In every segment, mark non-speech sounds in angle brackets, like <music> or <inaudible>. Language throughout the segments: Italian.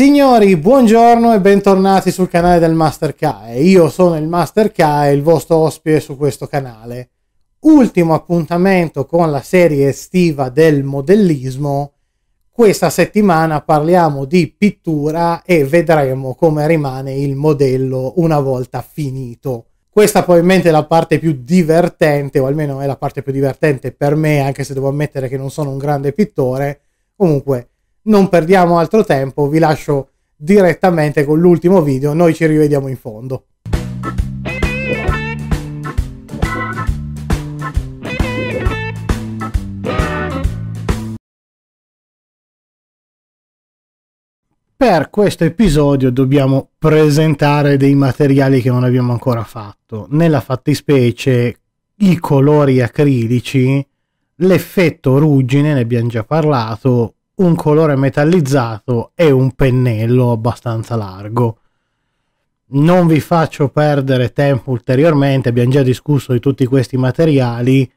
Signori, buongiorno e bentornati sul canale del Master Kae. Io sono il Master Kae, il vostro ospite su questo canale. Ultimo appuntamento con la serie estiva del modellismo. Questa settimana parliamo di pittura e vedremo come rimane il modello una volta finito. Questa probabilmente è la parte più divertente, o almeno è la parte più divertente per me, anche se devo ammettere che non sono un grande pittore. Comunque, non perdiamo altro tempo, vi lascio direttamente con l'ultimo video, noi ci rivediamo in fondo. Per questo episodio dobbiamo presentare dei materiali che non abbiamo ancora fatto, nella fattispecie i colori acrilici, l'effetto ruggine, ne abbiamo già parlato, un colore metallizzato e un pennello abbastanza largo. Non vi faccio perdere tempo ulteriormente, abbiamo già discusso di tutti questi materiali.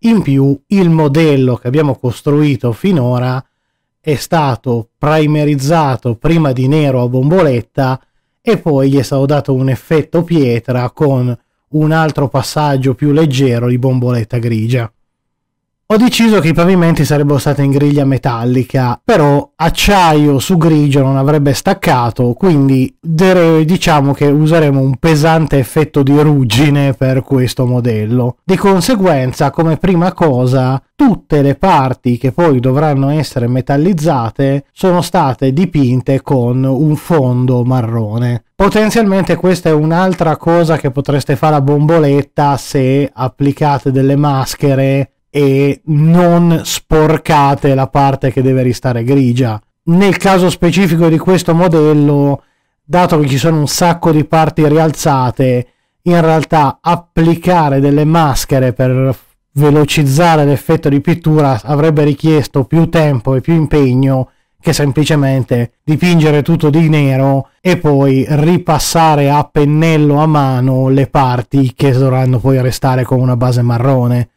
In più, il modello che abbiamo costruito finora è stato primerizzato prima di nero a bomboletta e poi gli è stato dato un effetto pietra con un altro passaggio più leggero di bomboletta grigia. Ho deciso che i pavimenti sarebbero stati in griglia metallica, però acciaio su grigio non avrebbe staccato, quindi diciamo che useremo un pesante effetto di ruggine per questo modello. Di conseguenza, come prima cosa, tutte le parti che poi dovranno essere metallizzate sono state dipinte con un fondo marrone. Potenzialmente questa è un'altra cosa che potreste fare a bomboletta se applicate delle maschere e non sporcate la parte che deve restare grigia. Nel caso specifico di questo modello, dato che ci sono un sacco di parti rialzate, in realtà applicare delle maschere per velocizzare l'effetto di pittura avrebbe richiesto più tempo e più impegno che semplicemente dipingere tutto di nero e poi ripassare a pennello a mano le parti che dovranno poi restare con una base marrone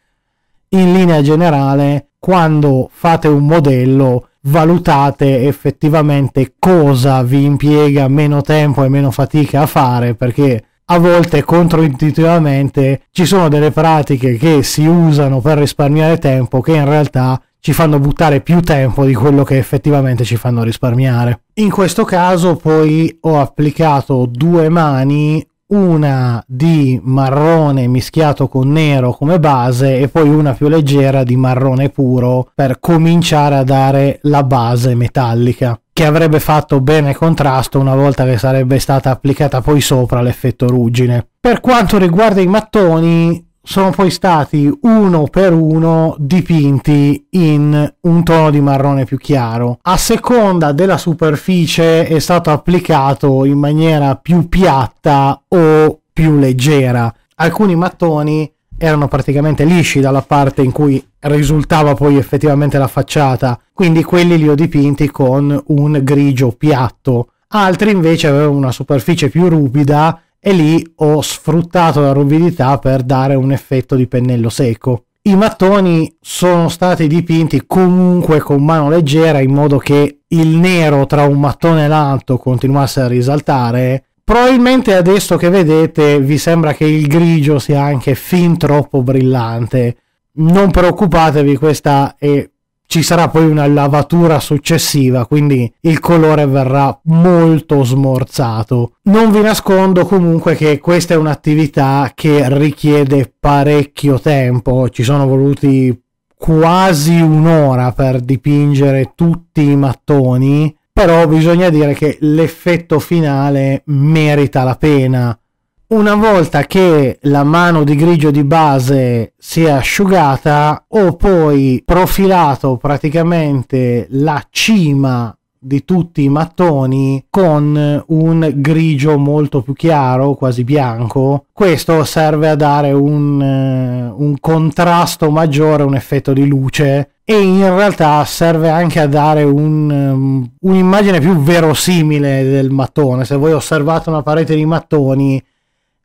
in linea generale quando fate un modello valutate effettivamente cosa vi impiega meno tempo e meno fatica a fare perché a volte controintuitivamente ci sono delle pratiche che si usano per risparmiare tempo che in realtà ci fanno buttare più tempo di quello che effettivamente ci fanno risparmiare. In questo caso poi ho applicato due mani una di marrone mischiato con nero come base e poi una più leggera di marrone puro per cominciare a dare la base metallica che avrebbe fatto bene contrasto una volta che sarebbe stata applicata poi sopra l'effetto ruggine. Per quanto riguarda i mattoni, sono poi stati uno per uno dipinti in un tono di marrone più chiaro. A seconda della superficie è stato applicato in maniera più piatta o più leggera. Alcuni mattoni erano praticamente lisci dalla parte in cui risultava poi effettivamente la facciata, quindi quelli li ho dipinti con un grigio piatto. Altri invece avevano una superficie più ruvida e lì ho sfruttato la ruvidità per dare un effetto di pennello secco. I mattoni sono stati dipinti comunque con mano leggera in modo che il nero tra un mattone e l'altro continuasse a risaltare. Probabilmente adesso che vedete vi sembra che il grigio sia anche fin troppo brillante. Non preoccupatevi, questa è ci sarà poi una lavatura successiva, quindi il colore verrà molto smorzato. Non vi nascondo comunque che questa è un'attività che richiede parecchio tempo, ci sono voluti quasi un'ora per dipingere tutti i mattoni, però bisogna dire che l'effetto finale merita la pena una volta che la mano di grigio di base si è asciugata ho poi profilato praticamente la cima di tutti i mattoni con un grigio molto più chiaro, quasi bianco. Questo serve a dare un, eh, un, contrasto maggiore, un effetto di luce e in realtà serve anche a dare un, ehm, un'immagine più verosimile del mattone. Se voi osservate una parete di mattoni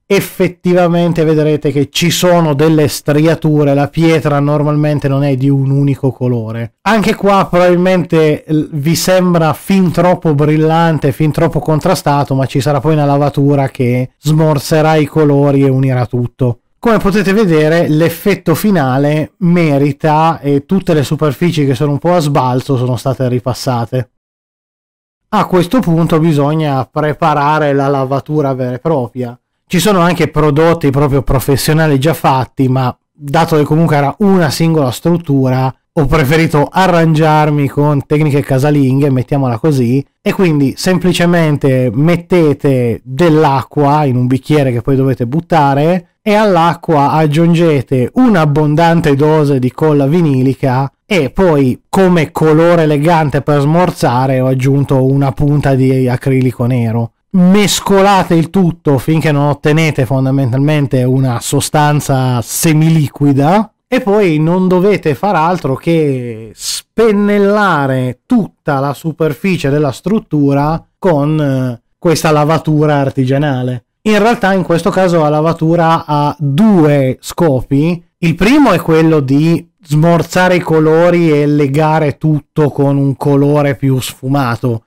effettivamente vedrete che ci sono delle striature, la pietra normalmente non è di un unico colore. Anche qua probabilmente vi sembra fin troppo brillante, fin troppo contrastato, ma ci sarà poi una lavatura che smorzerà i colori e unirà tutto. Come potete vedere l'effetto finale merita e tutte le superfici che sono un po' a sbalzo sono state ripassate. A questo punto bisogna preparare la lavatura vera e propria ci sono anche prodotti proprio professionali già fatti, ma dato che comunque era una singola struttura, ho preferito arrangiarmi con tecniche casalinghe, mettiamola così, e quindi semplicemente mettete dell'acqua in un bicchiere che poi dovete buttare e all'acqua aggiungete un'abbondante dose di colla vinilica e poi come colore elegante per smorzare ho aggiunto una punta di acrilico nero mescolate il tutto finché non ottenete fondamentalmente una sostanza semiliquida e poi non dovete far altro che spennellare tutta la superficie della struttura con eh, questa lavatura artigianale. In realtà in questo caso la lavatura ha due scopi. Il primo è quello di smorzare i colori e legare tutto con un colore più sfumato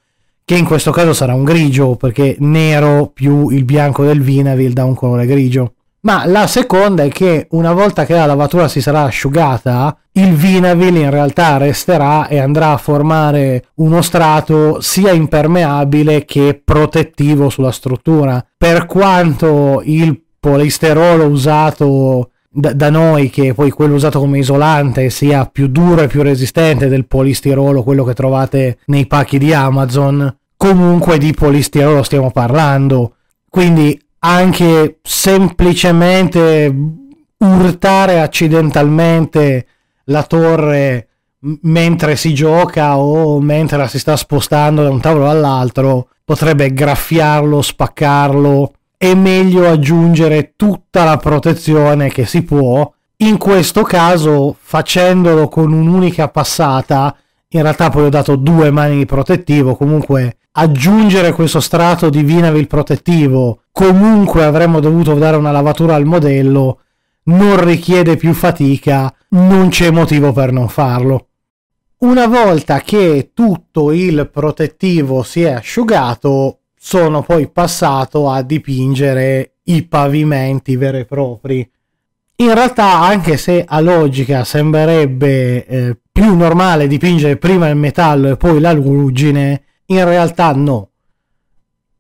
che in questo caso sarà un grigio, perché nero più il bianco del Vinavil dà un colore grigio. Ma la seconda è che una volta che la lavatura si sarà asciugata, il Vinavil in realtà resterà e andrà a formare uno strato sia impermeabile che protettivo sulla struttura. Per quanto il polisterolo usato da, da, noi che poi quello usato come isolante sia più duro e più resistente del polistirolo, quello che trovate nei pacchi di Amazon, comunque di polistirolo stiamo parlando. Quindi anche semplicemente urtare accidentalmente la torre mentre si gioca o mentre la si sta spostando da un tavolo all'altro potrebbe graffiarlo, spaccarlo, è meglio aggiungere tutta la protezione che si può. In questo caso, facendolo con un'unica passata, in realtà poi ho dato due mani di protettivo, comunque aggiungere questo strato di Vinavil protettivo, comunque avremmo dovuto dare una lavatura al modello, non richiede più fatica, non c'è motivo per non farlo. Una volta che tutto il protettivo si è asciugato, sono poi passato a dipingere i pavimenti veri e propri. In realtà, anche se a logica sembrerebbe eh, più normale dipingere prima il metallo e poi la ruggine, in realtà no.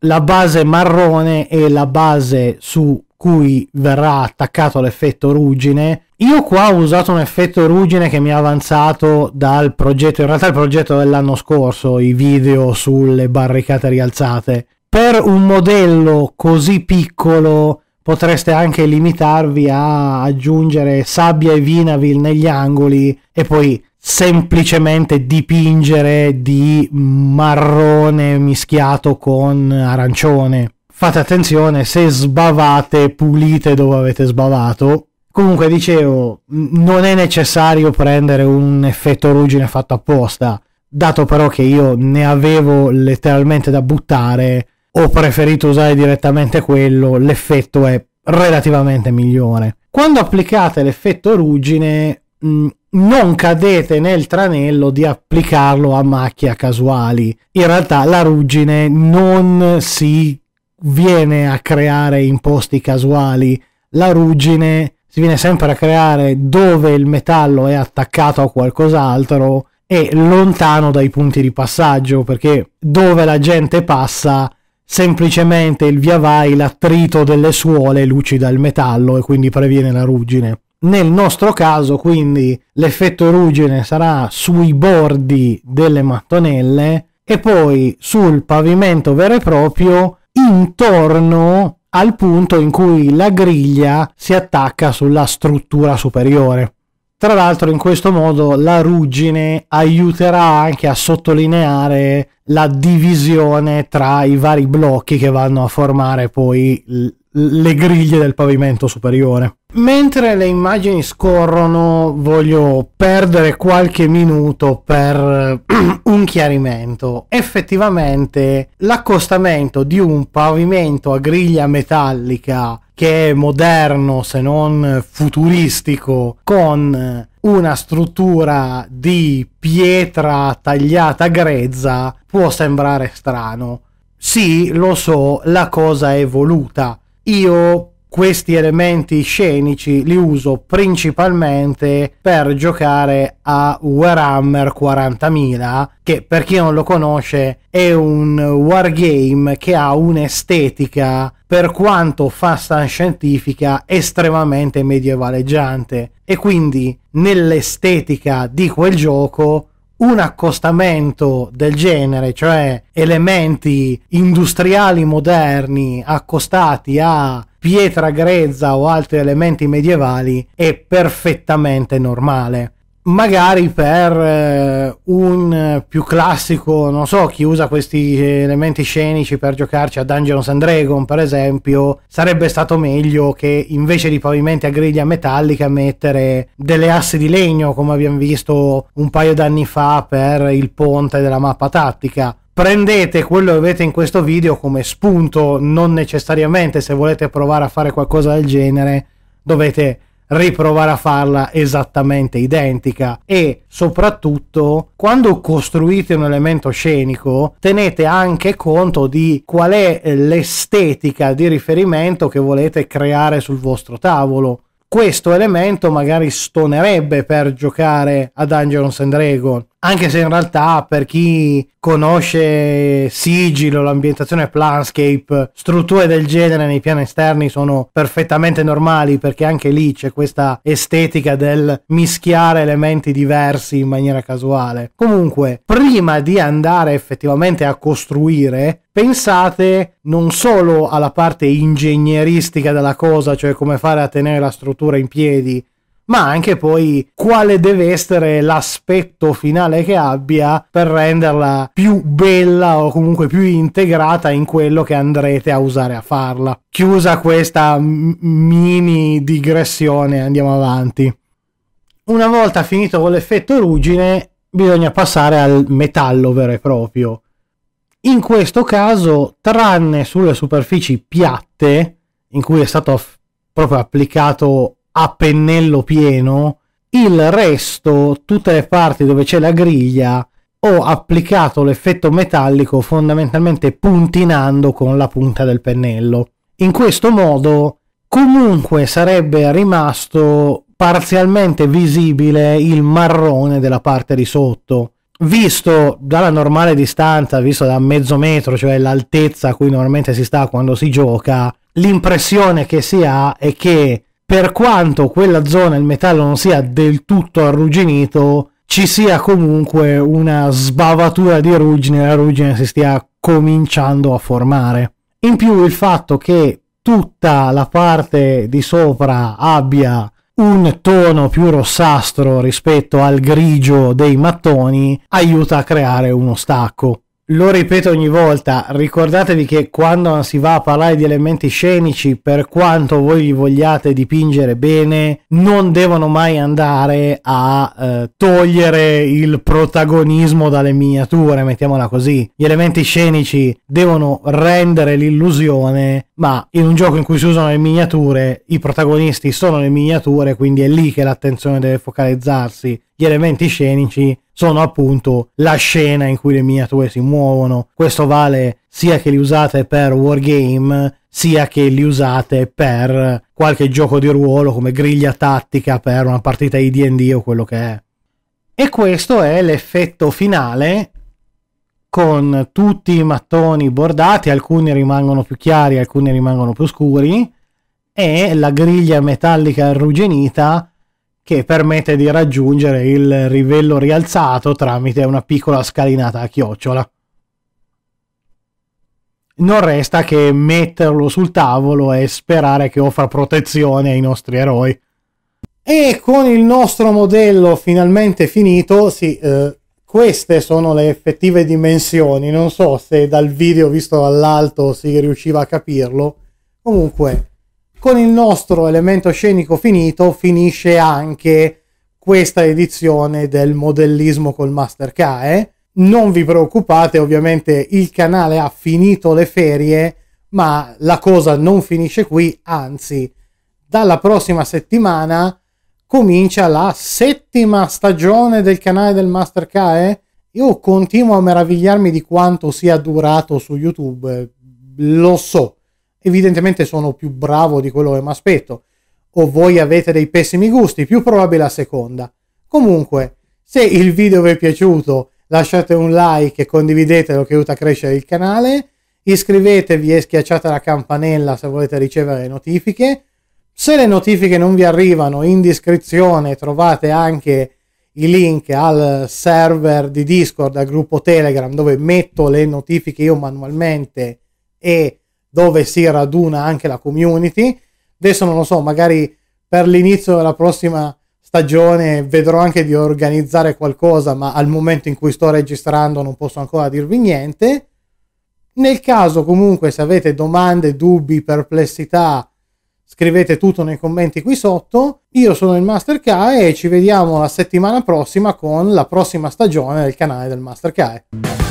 La base marrone e la base su cui verrà attaccato l'effetto ruggine. Io qua ho usato un effetto ruggine che mi è avanzato dal progetto, in realtà il progetto dell'anno scorso, i video sulle barricate rialzate. Per un modello così piccolo potreste anche limitarvi a aggiungere sabbia e vinavil negli angoli e poi semplicemente dipingere di marrone mischiato con arancione fate attenzione, se sbavate, pulite dove avete sbavato. Comunque dicevo, non è necessario prendere un effetto ruggine fatto apposta, dato però che io ne avevo letteralmente da buttare, ho preferito usare direttamente quello, l'effetto è relativamente migliore. Quando applicate l'effetto ruggine, non cadete nel tranello di applicarlo a macchia casuali. In realtà la ruggine non si viene a creare in posti casuali la ruggine, si viene sempre a creare dove il metallo è attaccato a qualcos'altro e lontano dai punti di passaggio, perché dove la gente passa semplicemente il via vai, l'attrito delle suole lucida il metallo e quindi previene la ruggine. Nel nostro caso, quindi, l'effetto ruggine sarà sui bordi delle mattonelle e poi sul pavimento vero e proprio intorno al punto in cui la griglia si attacca sulla struttura superiore. Tra l'altro in questo modo la ruggine aiuterà anche a sottolineare la divisione tra i vari blocchi che vanno a formare poi le griglie del pavimento superiore. Mentre le immagini scorrono voglio perdere qualche minuto per eh, <clears throat> un chiarimento. Effettivamente l'accostamento di un pavimento a griglia metallica che è moderno se non futuristico con eh, una struttura di pietra tagliata grezza può sembrare strano. Sì, lo so, la cosa è voluta. Io questi elementi scenici li uso principalmente per giocare a Warhammer 40.000 che per chi non lo conosce è un wargame che ha un'estetica per quanto fantascientifica estremamente medievaleggiante e quindi nell'estetica di quel gioco un accostamento del genere, cioè elementi industriali moderni accostati a pietra grezza o altri elementi medievali, è perfettamente normale magari per eh, un più classico, non so, chi usa questi elementi scenici per giocarci a Dungeons and Dragon, per esempio, sarebbe stato meglio che invece di pavimenti a griglia metallica mettere delle assi di legno, come abbiamo visto un paio d'anni fa per il ponte della mappa tattica prendete quello che avete in questo video come spunto, non necessariamente se volete provare a fare qualcosa del genere dovete riprovare a farla esattamente identica e soprattutto quando costruite un elemento scenico tenete anche conto di qual è l'estetica di riferimento che volete creare sul vostro tavolo questo elemento magari stonerebbe per giocare a Dungeons and Dragons anche se in realtà per chi conosce sigilo, l'ambientazione planscape, strutture del genere nei piani esterni sono perfettamente normali perché anche lì c'è questa estetica del mischiare elementi diversi in maniera casuale. Comunque, prima di andare effettivamente a costruire, pensate non solo alla parte ingegneristica della cosa, cioè come fare a tenere la struttura in piedi, ma anche poi quale deve essere l'aspetto finale che abbia per renderla più bella o comunque più integrata in quello che andrete a usare a farla. Chiusa questa mini digressione, andiamo avanti. Una volta finito con l'effetto ruggine, bisogna passare al metallo vero e proprio. In questo caso, tranne sulle superfici piatte, in cui è stato proprio applicato a pennello pieno, il resto, tutte le parti dove c'è la griglia, ho applicato l'effetto metallico fondamentalmente puntinando con la punta del pennello. In questo modo comunque sarebbe rimasto parzialmente visibile il marrone della parte di sotto. Visto dalla normale distanza, visto da mezzo metro, cioè l'altezza a cui normalmente si sta quando si gioca, l'impressione che si ha è che per quanto quella zona il metallo non sia del tutto arrugginito, ci sia comunque una sbavatura di ruggine, la ruggine si stia cominciando a formare. In più il fatto che tutta la parte di sopra abbia un tono più rossastro rispetto al grigio dei mattoni aiuta a creare uno stacco lo ripeto ogni volta, ricordatevi che quando si va a parlare di elementi scenici, per quanto voi li vogliate dipingere bene, non devono mai andare a eh, togliere il protagonismo dalle miniature, mettiamola così. Gli elementi scenici devono rendere l'illusione, ma in un gioco in cui si usano le miniature, i protagonisti sono le miniature, quindi è lì che l'attenzione deve focalizzarsi gli elementi scenici sono appunto la scena in cui le miniature si muovono. Questo vale sia che li usate per wargame, sia che li usate per qualche gioco di ruolo come griglia tattica per una partita di DD o quello che è. E questo è l'effetto finale con tutti i mattoni bordati, alcuni rimangono più chiari, alcuni rimangono più scuri, e la griglia metallica arrugginita che permette di raggiungere il livello rialzato tramite una piccola scalinata a chiocciola. Non resta che metterlo sul tavolo e sperare che offra protezione ai nostri eroi. E con il nostro modello finalmente finito, sì, eh, queste sono le effettive dimensioni. Non so se dal video visto dall'alto si riusciva a capirlo. Comunque, con il nostro elemento scenico finito finisce anche questa edizione del modellismo col Master CAE. Eh. Non vi preoccupate, ovviamente il canale ha finito le ferie, ma la cosa non finisce qui, anzi, dalla prossima settimana comincia la settima stagione del canale del Master CAE. Eh. Io continuo a meravigliarmi di quanto sia durato su YouTube, lo so, evidentemente sono più bravo di quello che mi aspetto, o voi avete dei pessimi gusti, più probabile la seconda. Comunque, se il video vi è piaciuto, lasciate un like e condividetelo che aiuta a crescere il canale, iscrivetevi e schiacciate la campanella se volete ricevere notifiche. Se le notifiche non vi arrivano, in descrizione trovate anche i link al server di Discord, al gruppo Telegram, dove metto le notifiche io manualmente e dove si raduna anche la community. Adesso non lo so, magari per l'inizio della prossima stagione vedrò anche di organizzare qualcosa, ma al momento in cui sto registrando non posso ancora dirvi niente. Nel caso comunque se avete domande, dubbi, perplessità, scrivete tutto nei commenti qui sotto. Io sono il Master K e ci vediamo la settimana prossima con la prossima stagione del canale del Master K.